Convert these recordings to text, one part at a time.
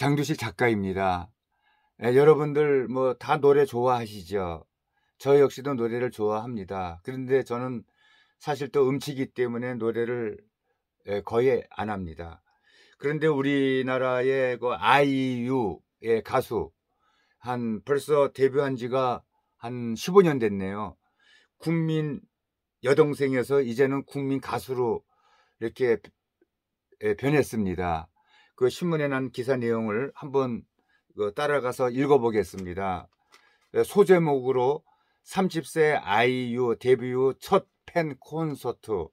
장두실 작가입니다. 예, 여러분들 뭐 다 노래 좋아하시죠? 저 역시도 노래를 좋아합니다. 그런데 저는 사실 또 음치기 때문에 노래를 예, 거의 안 합니다. 그런데 우리나라의 그 아이유의 가수 한 벌써 데뷔한 지가 한 15년 됐네요. 국민 여동생에서 이제는 국민 가수로 이렇게 예, 변했습니다. 그 신문에 난 기사 내용을 한번 그 따라가서 읽어보겠습니다. 예, 소제목으로 30세 아이유 데뷔 후 첫 팬 콘서트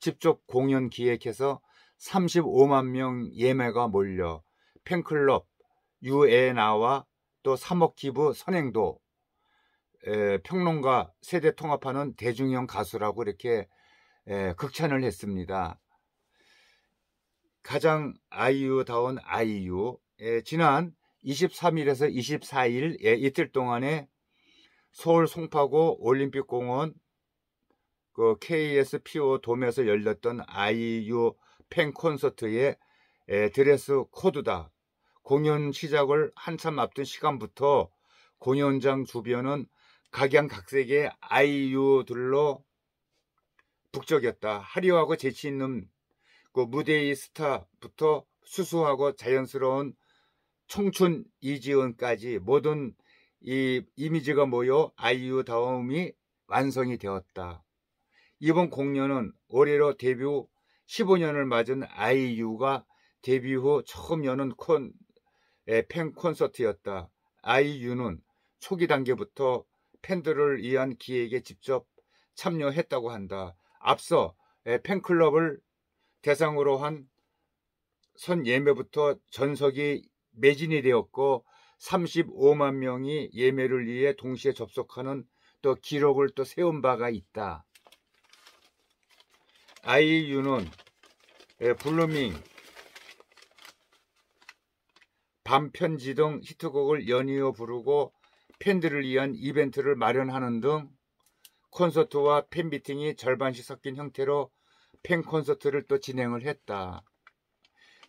직접 공연 기획해서 35만 명 예매가 몰려 팬클럽 유에나와 또 3억 기부 선행도 에, 예, 평론가 세대 통합하는 대중형 가수라고 이렇게 에, 예, 극찬을 했습니다. 가장 아이유다운 아이유 예, 지난 23일에서 24일 예, 이틀 동안에 서울 송파구 올림픽공원 그 KSPO 돔에서 열렸던 아이유 팬 콘서트에 예, 드레스 코드다 공연 시작을 한참 앞둔 시간부터 공연장 주변은 각양각색의 아이유들로 북적였다. 화려하고 재치 있는 그 무대의 스타부터 수수하고 자연스러운 청춘 이지은까지 모든 이 이미지가 모여 아이유 다음이 완성이 되었다. 이번 공연은 올해로 데뷔 후 15년을 맞은 아이유가 데뷔 후 처음 여는 콘, 팬 콘서트였다. 아이유는 초기 단계부터 팬들을 위한 기획에 직접 참여했다고 한다. 앞서 팬클럽을 대상으로 한 선예매부터 전석이 매진이 되었고 35만 명이 예매를 위해 동시에 접속하는 또 기록을 또 세운 바가 있다. i u 는 블루밍, 밤편지 등 히트곡을 연이어 부르고 팬들을 위한 이벤트를 마련하는 등 콘서트와 팬미팅이 절반씩 섞인 형태로 팬 콘서트를 또 진행을 했다.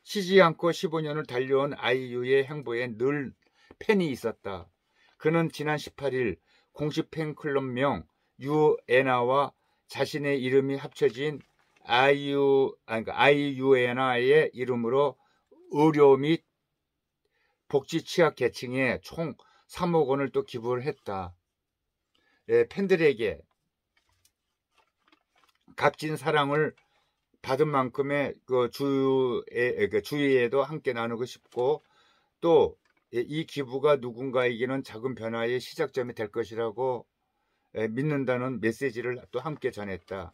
쉬지 않고 15년을 달려온 아이유의 행보에 늘 팬이 있었다. 그는 지난 18일 공식 팬클럽명 유에나와 자신의 이름이 합쳐진 아이유 아니 그러니까 아이유에나의 이름으로 의료 및 복지 취약 계층에 총 3억 원을 또 기부를 했다. 예, 팬들에게 값진 사랑을 받은 만큼의 그 주의 그 주위에도 함께 나누고 싶고 또 이 기부가 누군가에게는 작은 변화의 시작점이 될 것이라고 믿는다는 메시지를 또 함께 전했다.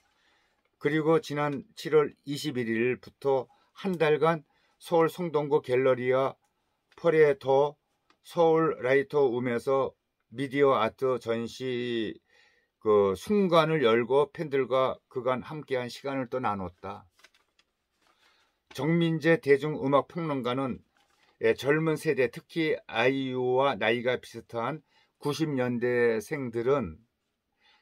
그리고 지난 7월 21일부터 한 달간 서울 송동구 갤러리와 퍼레더 서울 라이터 룸에서 미디어 아트 전시 그 순간을 열고 팬들과 그간 함께한 시간을 또 나눴다. 정민재 대중음악 평론가는 예, 젊은 세대 특히 아이유와 나이가 비슷한 90년대생들은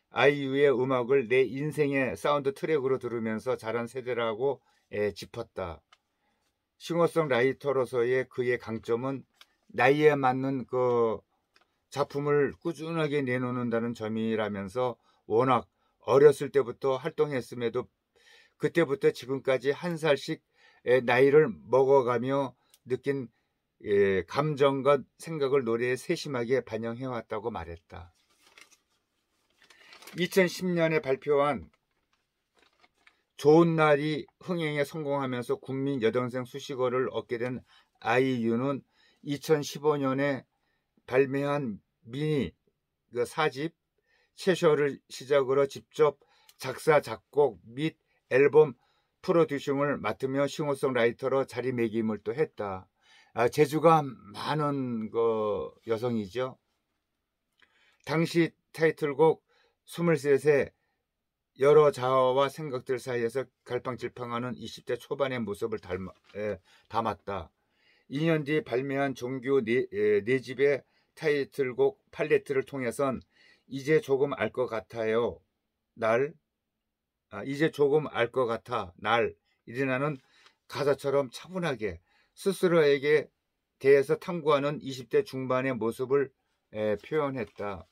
아이유의 음악을 내 인생의 사운드 트랙으로 들으면서 자란 세대라고 예, 짚었다. 싱어송라이터로서의 그의 강점은 나이에 맞는 그 작품을 꾸준하게 내놓는다는 점이라면서 워낙 어렸을 때부터 활동했음에도 그때부터 지금까지 한 살씩 나이를 먹어가며 느낀 예, 감정과 생각을 노래에 세심하게 반영해왔다고 말했다. 2010년에 발표한 좋은 날이 흥행에 성공하면서 국민 여동생 수식어를 얻게 된 아이유는 2015년에 발매한 미니 그 사집 최쇼를 시작으로 직접 작사 작곡 및 앨범 프로듀싱을 맡으며 싱어송라이터로 자리매김을 또 했다. 아, 재주가 많은 그 여성이죠. 당시 타이틀곡 23세 여러 자아와 생각들 사이에서 갈팡질팡하는 20대 초반의 모습을 닮아, 에, 예, 담았다. 2년 뒤 발매한 종교 네, 에, 예, 네 집의 타이틀곡 팔레트를 통해선 이제 조금 알 것 같아요. 날, 아, 이제 조금 알 것 같아. 날. 이리나는 가사처럼 차분하게 스스로에게 대해서 탐구하는 20대 중반의 모습을 에, 표현했다.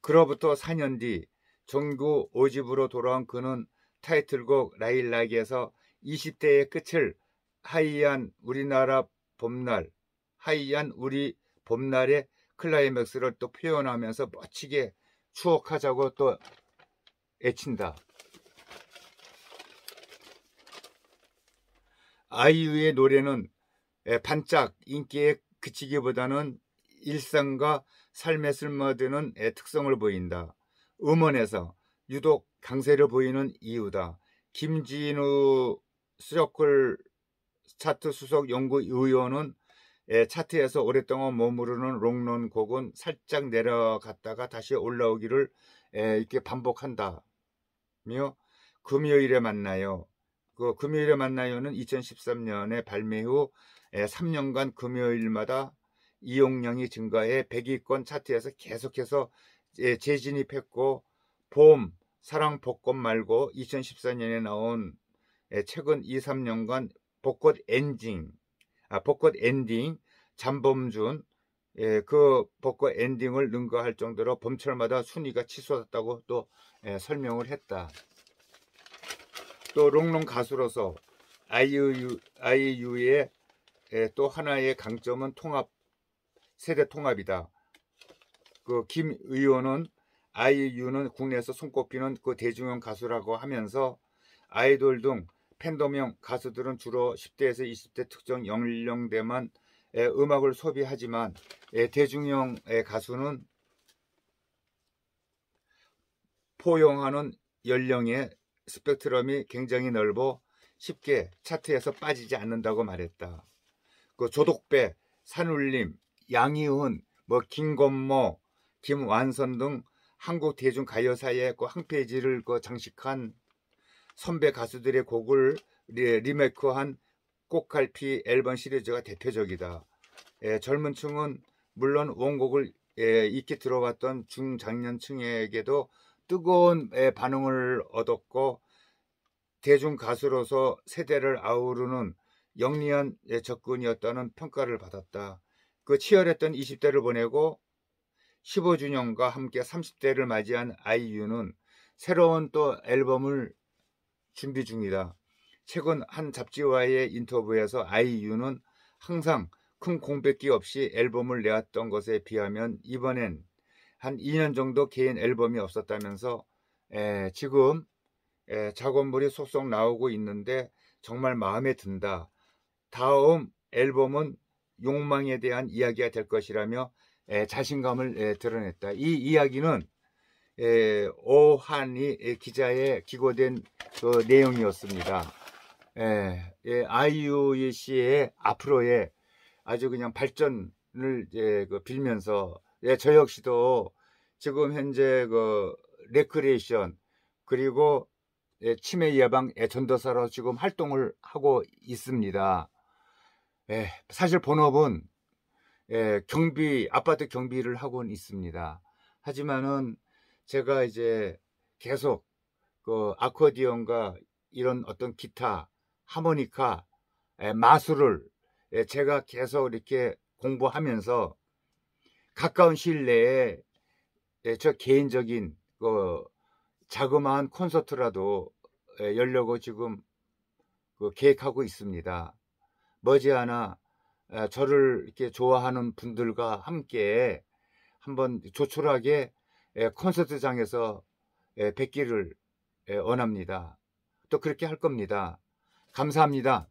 그로부터 4년 뒤 정규 5집으로 돌아온 그는 타이틀곡 라일락에서 20대의 끝을 하이한 우리나라 봄날, 하이한 우리 봄날의 클라이맥스를 또 표현하면서 멋지게 추억하자고 또 애친다. 아이유의 노래는 반짝 인기에 그치기보다는 일상과 삶에 쓸모드는 특성을 보인다. 음원에서 유독 강세를 보이는 이유다. 김진우 수석클 차트 수석 연구위원은 예, 차트에서 오랫동안 머무르는 롱런 곡은 살짝 내려갔다가 다시 올라오기를 예, 이렇게 반복한다며 금요일에 만나요. 그 금요일에 만나요는 2013년에 발매 후 3년간 예, 금요일마다 이용량이 증가해 100위권 차트에서 계속해서 재진입했고 봄, 사랑, 복권 말고 2014년에 나온 최근 2, 3년간 복권 엔딩 아, 벚꽃 엔딩, 잠범준, 예, 그 벚꽃 엔딩을 능가할 정도로 범철마다 순위가 치솟았다고 또 예, 설명을 했다. 또 롱롱 가수로서 아이유, 아이유의 예, 또 하나의 강점은 통합, 세대 통합이다. 그 김 의원은 아이유는 국내에서 손꼽히는 그 대중형 가수라고 하면서 아이돌 등 팬덤형 가수들은 주로 10대에서 20대 특정 연령대만 음악을 소비하지만 대중형 가수는 포용하는 연령의 스펙트럼이 굉장히 넓어 쉽게 차트에서 빠지지 않는다고 말했다. 그 조독배, 산울림, 양희은, 뭐 김건모, 김완선 등 한국 대중 가요사의 그한 페이지를 그 장식한 선배 가수들의 곡을 리메이크한 꽃갈피 앨범 시리즈가 대표적이다. 예, 젊은 층은 물론 원곡을 예, 익히 들어봤던 중장년층에게도 뜨거운 예, 반응을 얻었고 대중 가수로서 세대를 아우르는 영리한 예, 접근이었다는 평가를 받았다. 그 치열했던 20대를 보내고 15주년과 함께 30대를 맞이한 아이유는 새로운 또 앨범을 준비 중이다. 최근 한 잡지와의 인터뷰에서 아이유는 항상 큰 공백기 없이 앨범을 내왔던 것에 비하면 이번엔 한 2년 정도 개인 앨범이 없었다면서 에, 지금 에, 작업물이 속속 나오고 있는데 정말 마음에 든다. 다음 앨범은 욕망에 대한 이야기가 될 것이라며 에, 자신감을 드러냈다. 이 이야기는 예, 오한이 예, 기자에 기고된 그 내용이었습니다. 예, IUC의 예, 앞으로의 아주 그냥 발전을 예, 그 빌면서 예, 저 역시도 지금 현재 그레크리에이션 그리고 예, 치매 예방 전도사로 지금 활동을 하고 있습니다. 예, 사실 본업은 예, 경비 아파트 경비를 하고 있습니다. 하지만은 제가 이제 계속 그 아코디언과 이런 어떤 기타, 하모니카, 마술을 제가 계속 이렇게 공부하면서 가까운 시일 내에 저 개인적인 그 자그마한 콘서트라도 열려고 지금 그 계획하고 있습니다. 머지않아 저를 이렇게 좋아하는 분들과 함께 한번 조촐하게 예, 콘서트장에서 예, 뵙기를 예, 원합니다. 또 그렇게 할 겁니다. 감사합니다.